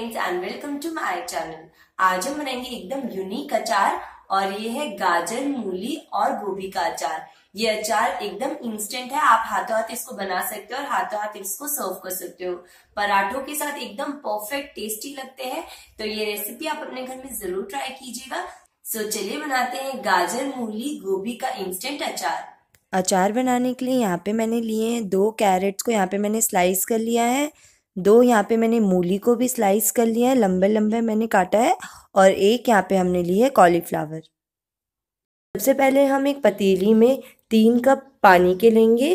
friends and welcome to my channel आज हम बनाएंगे एकदम यूनिक अचार और ये है गाजर मूली और गोभी का अचार ये अचार एकदम इंस्टेंट है आप हाथों हाथ इसको बना सकते हो और हाथों हाथ इसको सर्व कर सकते हो पराठों के साथ एकदम परफेक्ट टेस्टी लगते हैं तो ये रेसिपी आप अपने घर में जरूर ट्राई कीजिएगा सो चलिए बनाते हैं गाजर मूली गोभी का इंस्टेंट अचार अचार बनाने के लिए यहाँ पे मैंने लिए हैं दो कैरेट्स को यहाँ पे मैंने स्लाइस कर लिया है दो यहाँ पे मैंने मूली को भी स्लाइस कर लिया है लंबे लंबे मैंने काटा है और एक यहाँ पे हमने ली है कॉलीफ्लावर सबसे पहले हम एक पतीली में तीन कप पानी के लेंगे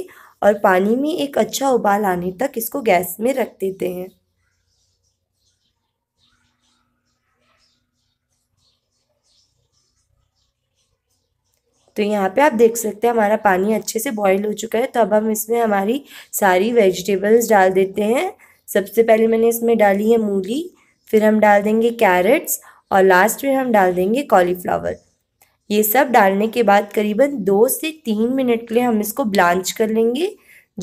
और पानी में एक अच्छा उबाल आने तक इसको गैस में रख देते हैं तो यहाँ पे आप देख सकते हैं हमारा पानी अच्छे से बॉईल हो चुका है तो अब हम इसमें हमारी सारी वेजिटेबल्स डाल देते हैं सबसे पहले मैंने इसमें डाली है मूली फिर हम डाल देंगे कैरेट्स और लास्ट में हम डाल देंगे कॉलीफ्लावर ये सब डालने के बाद करीबन दो से तीन मिनट के लिए हम इसको ब्लांच कर लेंगे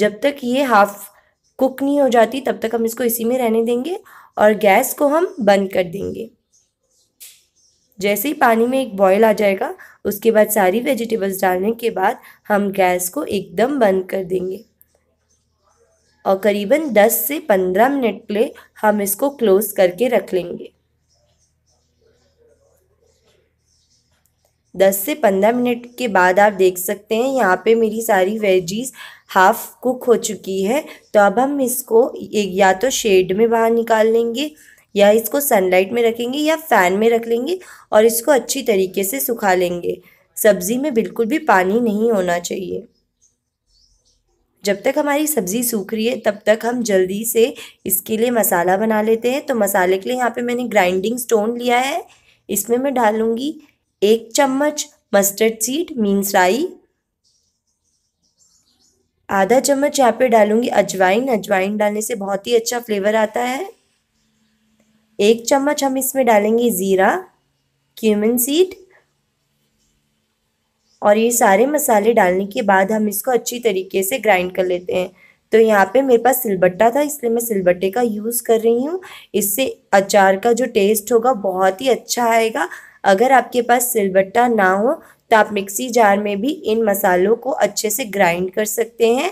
जब तक ये हाफ कुक नहीं हो जाती तब तक हम इसको इसी में रहने देंगे और गैस को हम बंद कर देंगे जैसे ही पानी में एक बॉयल आ जाएगा उसके बाद सारी वेजिटेबल्स डालने के बाद हम गैस को एकदम बंद कर देंगे और करीबन 10 से 15 मिनट के लिए हम इसको क्लोज़ करके रख लेंगे 10 से 15 मिनट के बाद आप देख सकते हैं यहाँ पे मेरी सारी वेजीज हाफ कुक हो चुकी है तो अब हम इसको या तो शेड में बाहर निकाल लेंगे या इसको सनलाइट में रखेंगे या फ़ैन में रख लेंगे और इसको अच्छी तरीके से सुखा लेंगे सब्ज़ी में बिल्कुल भी पानी नहीं होना चाहिए जब तक हमारी सब्ज़ी सूख रही है तब तक हम जल्दी से इसके लिए मसाला बना लेते हैं तो मसाले के लिए यहाँ पे मैंने ग्राइंडिंग स्टोन लिया है इसमें मैं डालूँगी एक चम्मच मस्टर्ड सीड मीन्स राई आधा चम्मच यहाँ पे डालूँगी अजवाइन अजवाइन डालने से बहुत ही अच्छा फ्लेवर आता है एक चम्मच हम इसमें डालेंगे ज़ीरा क्यूमिन सीड और ये सारे मसाले डालने के बाद हम इसको अच्छी तरीके से ग्राइंड कर लेते हैं तो यहाँ पे मेरे पास सिलबट्टा था इसलिए मैं सिलबट्टे का यूज़ कर रही हूँ इससे अचार का जो टेस्ट होगा बहुत ही अच्छा आएगा अगर आपके पास सिलबट्टा ना हो तो आप मिक्सी जार में भी इन मसालों को अच्छे से ग्राइंड कर सकते हैं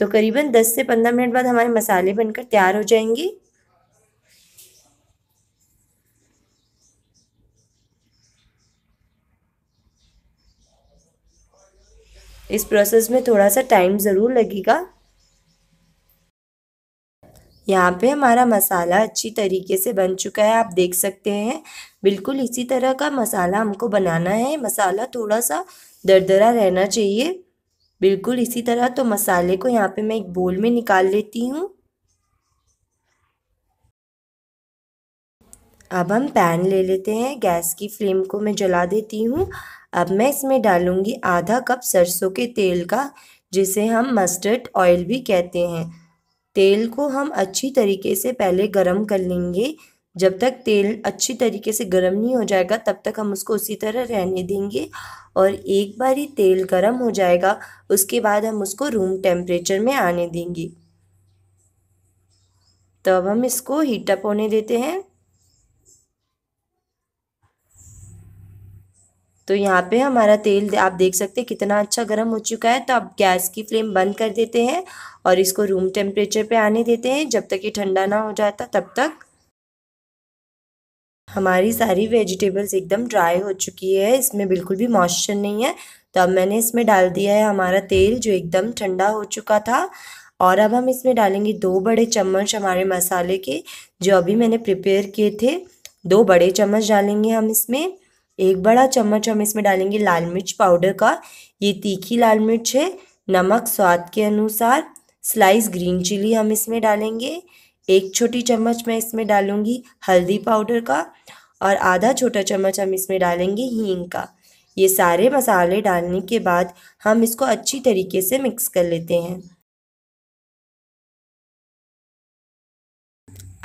तो करीबन 10 से 15 मिनट बाद हमारे मसाले बनकर तैयार हो जाएंगे इस प्रोसेस में थोड़ा सा टाइम ज़रूर लगेगा यहाँ पे हमारा मसाला अच्छी तरीके से बन चुका है आप देख सकते हैं बिल्कुल इसी तरह का मसाला हमको बनाना है मसाला थोड़ा सा दरदरा रहना चाहिए बिल्कुल इसी तरह तो मसाले को यहाँ पे मैं एक बोल में निकाल लेती हूँ अब हम पैन ले लेते हैं गैस की फ्लेम को मैं जला देती हूँ अब मैं इसमें डालूँगी आधा कप सरसों के तेल का जिसे हम मस्टर्ड ऑयल भी कहते हैं तेल को हम अच्छी तरीके से पहले गरम कर लेंगे जब तक तेल अच्छी तरीके से गर्म नहीं हो जाएगा तब तक हम उसको उसी तरह रहने देंगे और एक बार ही तेल गर्म हो जाएगा उसके बाद हम उसको रूम टेम्परेचर में आने देंगे तब हम इसको हीटअप होने देते हैं तो यहाँ पे हमारा तेल आप देख सकते हैं कितना अच्छा गर्म हो चुका है तो आप गैस की फ्लेम बंद कर देते हैं और इसको रूम टेम्परेचर पे आने देते हैं जब तक ये ठंडा ना हो जाता तब तक हमारी सारी वेजिटेबल्स एकदम ड्राई हो चुकी है इसमें बिल्कुल भी मॉइस्चर नहीं है तो अब मैंने इसमें डाल दिया है हमारा तेल जो एकदम ठंडा हो चुका था और अब हम इसमें डालेंगे दो बड़े चम्मच हमारे मसाले के जो अभी मैंने प्रिपेयर किए थे दो बड़े चम्मच डालेंगे हम इसमें एक बड़ा चम्मच हम इसमें डालेंगे लाल मिर्च पाउडर का ये तीखी लाल मिर्च है नमक स्वाद के अनुसार स्लाइस ग्रीन चिली हम इसमें डालेंगे एक छोटी चम्मच मैं इसमें डालूंगी हल्दी पाउडर का और आधा छोटा चम्मच हम इसमें डालेंगे हींग का ये सारे मसाले डालने के बाद हम इसको अच्छी तरीके से मिक्स कर लेते हैं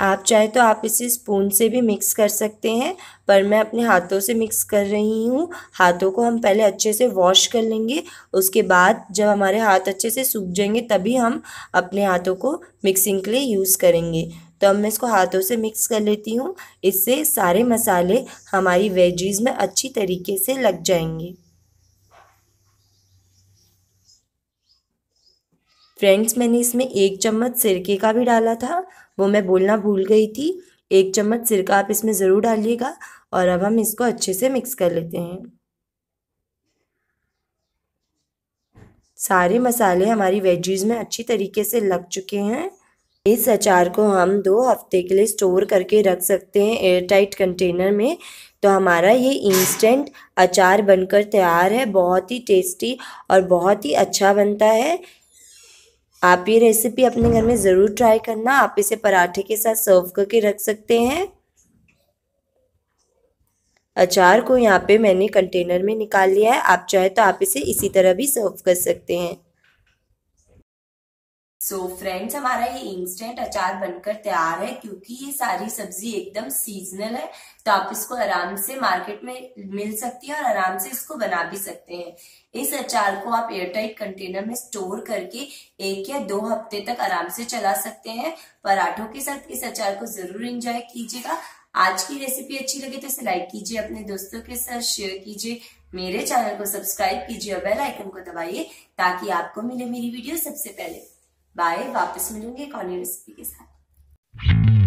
आप चाहे तो आप इसे स्पून से भी मिक्स कर सकते हैं पर मैं अपने हाथों से मिक्स कर रही हूँ हाथों को हम पहले अच्छे से वॉश कर लेंगे उसके बाद जब हमारे हाथ अच्छे से सूख जाएंगे तभी हम अपने हाथों को मिक्सिंग के लिए यूज़ करेंगे तो अब मैं इसको हाथों से मिक्स कर लेती हूँ इससे सारे मसाले हमारी वेजीज़ में अच्छी तरीके से लग जाएंगे फ्रेंड्स मैंने इसमें एक चम्मच सिरके का भी डाला था वो मैं बोलना भूल गई थी एक चम्मच सिरका आप इसमें ज़रूर डालिएगा और अब हम इसको अच्छे से मिक्स कर लेते हैं सारे मसाले हमारी वेजीज में अच्छी तरीके से लग चुके हैं इस अचार को हम दो हफ्ते के लिए स्टोर करके रख सकते हैं एयर टाइट कंटेनर में तो हमारा ये इंस्टेंट अचार बनकर तैयार है बहुत ही टेस्टी और बहुत ही अच्छा बनता है आप ये रेसिपी अपने घर में ज़रूर ट्राई करना आप इसे पराठे के साथ सर्व करके रख सकते हैं अचार को यहाँ पे मैंने कंटेनर में निकाल लिया है आप चाहे तो आप इसे इसी तरह भी सर्व कर सकते हैं सो so, फ्रेंड्स हमारा ये इंस्टेंट अचार बनकर तैयार है क्योंकि ये सारी सब्जी एकदम सीजनल है तो आप इसको आराम से मार्केट में मिल सकती है और आराम से इसको बना भी सकते हैं इस अचार को आप एयरटाइट कंटेनर में स्टोर करके एक या दो हफ्ते तक आराम से चला सकते हैं पराठों के साथ इस अचार को जरूर इंजॉय कीजिएगा आज की रेसिपी अच्छी लगी तो इसे लाइक कीजिए अपने दोस्तों के साथ शेयर कीजिए मेरे चैनल को सब्सक्राइब कीजिए और बेल आइकन को दबाइए ताकि आपको मिले मेरी वीडियो सबसे पहले बाय वापस मिलूंगी एक और रेसिपी के साथ